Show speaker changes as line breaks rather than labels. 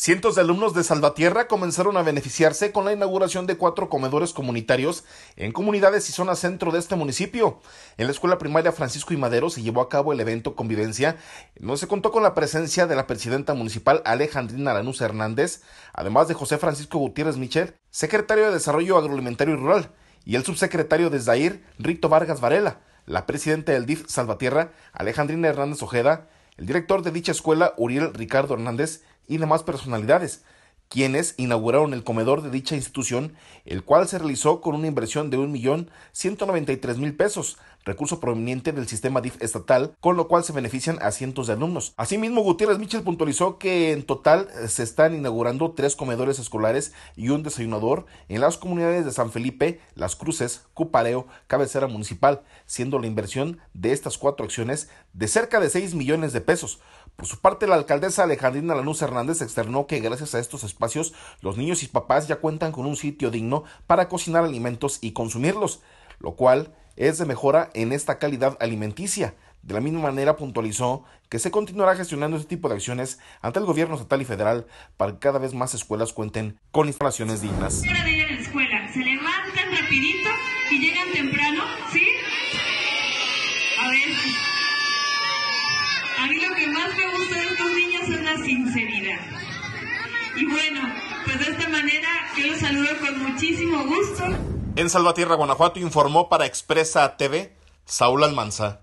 Cientos de alumnos de Salvatierra comenzaron a beneficiarse con la inauguración de cuatro comedores comunitarios en comunidades y zonas centro de este municipio. En la escuela primaria Francisco y Madero se llevó a cabo el evento Convivencia, no se contó con la presencia de la presidenta municipal Alejandrina Lanús Hernández, además de José Francisco Gutiérrez Michel, secretario de Desarrollo Agroalimentario y Rural, y el subsecretario de Zair, Rito Vargas Varela, la presidenta del DIF Salvatierra, Alejandrina Hernández Ojeda, el director de dicha escuela, Uriel Ricardo Hernández, y demás personalidades quienes inauguraron el comedor de dicha institución, el cual se realizó con una inversión de 1.193.000 pesos, recurso proveniente del sistema DIF estatal, con lo cual se benefician a cientos de alumnos. Asimismo, Gutiérrez Michel puntualizó que en total se están inaugurando tres comedores escolares y un desayunador en las comunidades de San Felipe, Las Cruces, Cupareo, Cabecera Municipal, siendo la inversión de estas cuatro acciones de cerca de 6 millones de pesos. Por su parte, la alcaldesa Alejandrina Lanús Hernández externó que gracias a estos espacios, los niños y papás ya cuentan con un sitio digno para cocinar alimentos y consumirlos, lo cual es de mejora en esta calidad alimenticia. De la misma manera puntualizó que se continuará gestionando este tipo de acciones ante el gobierno estatal y federal para que cada vez más escuelas cuenten con instalaciones dignas.
sinceridad. Y bueno, pues de esta manera yo los saludo con muchísimo gusto.
En Salvatierra, Guanajuato, informó para Expresa TV, Saúl Almanza.